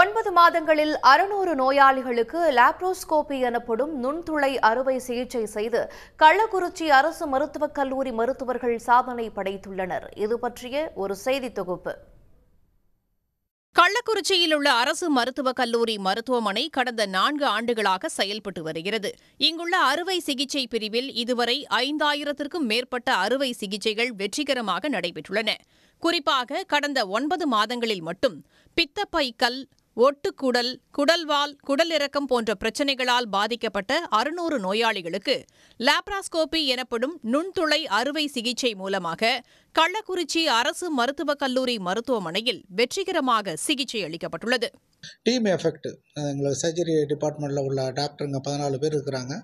ஒன்பது மாதங்களில் அறுநூறு நோயாளிகளுக்கு லாப்ரோஸ்கோபி எனப்படும் நுண்துளை அறுவை சிகிச்சை செய்து கள்ளக்குறிச்சி அரசு மருத்துவக் கல்லூரி மருத்துவர்கள் சாதனை படைத்துள்ளனர் இது பற்றிய ஒரு செய்தி தொகுப்பு கள்ளக்குறிச்சியில் உள்ள அரசு மருத்துவக் கல்லூரி மருத்துவமனை கடந்த நான்கு ஆண்டுகளாக செயல்பட்டு வருகிறது இங்குள்ள அறுவை சிகிச்சை பிரிவில் இதுவரை ஐந்தாயிரத்திற்கும் மேற்பட்ட அறுவை சிகிச்சைகள் வெற்றிகரமாக நடைபெற்றுள்ளன குறிப்பாக கடந்த ஒன்பது மாதங்களில் மட்டும் பித்தப்பை கல் ஒட்டுக்குடல் குடல்வால் குடலிறக்கம் போன்ற பிரச்சினைகளால் பாதிக்கப்பட்ட அறுநூறு நோயாளிகளுக்கு லாப்ராஸ்கோபி எனப்படும் நுண்துளை அறுவை சிகிச்சை மூலமாக கள்ளக்குறிச்சி அரசு மருத்துவக் கல்லூரி மருத்துவமனையில் வெற்றிகரமாக சிகிச்சை அளிக்கப்பட்டுள்ளது டீம் எஃபெக்ட் எங்களுக்கு சர்ஜரி டிபார்ட்மெண்ட்டில் உள்ள டாக்டருங்க பதினாலு பேர் இருக்கிறாங்க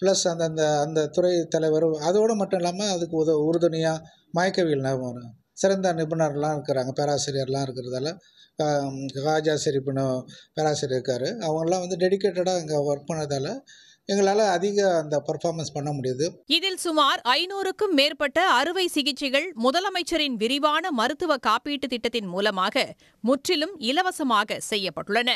ப்ளஸ் அந்தந்த அந்த துறை தலைவர் அதோடு மட்டும் இல்லாமல் அதுக்கு உத உறுதுணையாக மயக்கவியல் நிபுணர் சிறந்த நிபுணர்லாம் இருக்கிறாங்க பேராசிரியர்லாம் இருக்கிறதால காஜா சிரிப்புன்னு பேராசிரியர் இருக்கார் அவங்களாம் வந்து டெடிக்கேட்டடாக இங்கே ஒர்க் பண்ணதால் எங்களால் அதிக அந்த பர்ஃபார்மன்ஸ் பண்ண முடியுது இதில் சுமார் ஐநூறுக்கும் மேற்பட்ட அறுவை சிகிச்சைகள் முதலமைச்சரின் விரிவான மருத்துவ காப்பீட்டு திட்டத்தின் மூலமாக முற்றிலும் இலவசமாக செய்யப்பட்டுள்ளன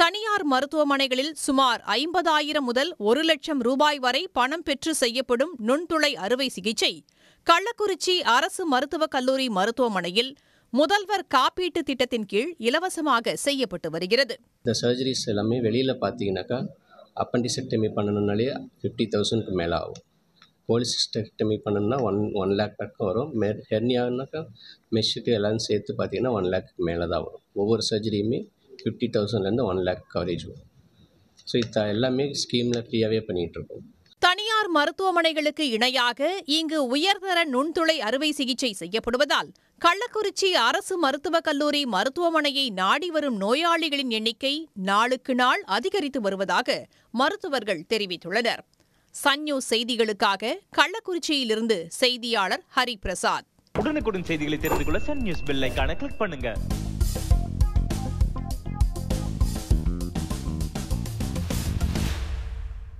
தனியார் மருத்துவமனைகளில் சுமார் ஐம்பதாயிரம் முதல் ஒரு லட்சம் ரூபாய் வரை பணம் பெற்று செய்யப்படும் நுண்துளை அறுவை சிகிச்சை கள்ளக்குறிச்சி அரசு மருத்துவக் கல்லூரி மருத்துவமனையில் முதல்வர் காப்பீட்டு திட்டத்தின் கீழ் இலவசமாக செய்யப்பட்டு வருகிறது இந்த சர்ஜரிஸ் எல்லாமே வெளியில் பார்த்தீங்கன்னாக்கா அப்பண்டிசெக்டமி பண்ணணும்னாலே ஃபிஃப்டி தௌசண்ட்க்கு மேலே ஆகும் போலிசிஸ்டெக்டமி பண்ணணும்னா ஒன் ஒன் லேக் பக்கம் வரும் மெர் ஹெர்னியானாக்கா மெஷுக்கு எல்லாம் சேர்த்து பார்த்தீங்கன்னா ஒன் லேக்கு மேலே தான் வரும் ஒவ்வொரு சர்ஜரியுமே ஃபிஃப்டி தௌசண்ட்லேருந்து ஒன் லேக் கவரேஜ் வரும் ஸோ இது எல்லாமே ஸ்கீமில் ஃப்ரீயாகவே பண்ணிகிட்ருக்கோம் தனியார் மருத்துவமனைகளுக்கு இணையாக இங்கு உயர்தர நுண்துளை அறுவை சிகிச்சை செய்யப்படுவதால் கள்ளக்குறிச்சி அரசு மருத்துவக் கல்லூரி மருத்துவமனையை நாடி வரும் நோயாளிகளின் எண்ணிக்கை நாளுக்கு நாள் அதிகரித்து வருவதாக மருத்துவர்கள் தெரிவித்துள்ளனர் சன்யூ செய்திகளுக்காக கள்ளக்குறிச்சியிலிருந்து செய்தியாளர் ஹரிபிரசாத் உடனுக்குடன் செய்திகளை தெரிந்து கொள்ள சன் நியூஸ் பெல்லைக்கான கிளிக் பண்ணுங்க